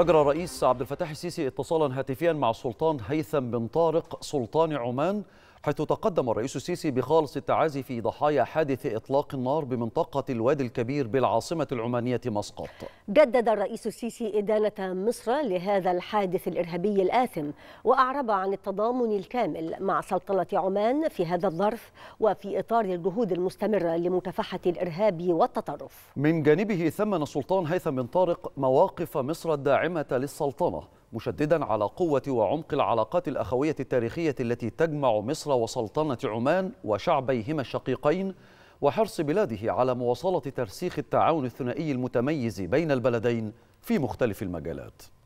أجرى الرئيس عبد الفتاح السيسي اتصالا هاتفيا مع السلطان هيثم بن طارق سلطان عمان حيث تقدم الرئيس السيسي بخالص التعازي في ضحايا حادث إطلاق النار بمنطقة الوادي الكبير بالعاصمة العمانية مسقط جدد الرئيس السيسي إدانة مصر لهذا الحادث الإرهابي الآثم وأعرب عن التضامن الكامل مع سلطنة عمان في هذا الظرف وفي إطار الجهود المستمرة لمكافحة الإرهاب والتطرف من جانبه ثمن السلطان هيثم بن طارق مواقف مصر الداعمة للسلطنة مشددا على قوة وعمق العلاقات الأخوية التاريخية التي تجمع مصر وسلطنة عمان وشعبيهما الشقيقين وحرص بلاده على مواصلة ترسيخ التعاون الثنائي المتميز بين البلدين في مختلف المجالات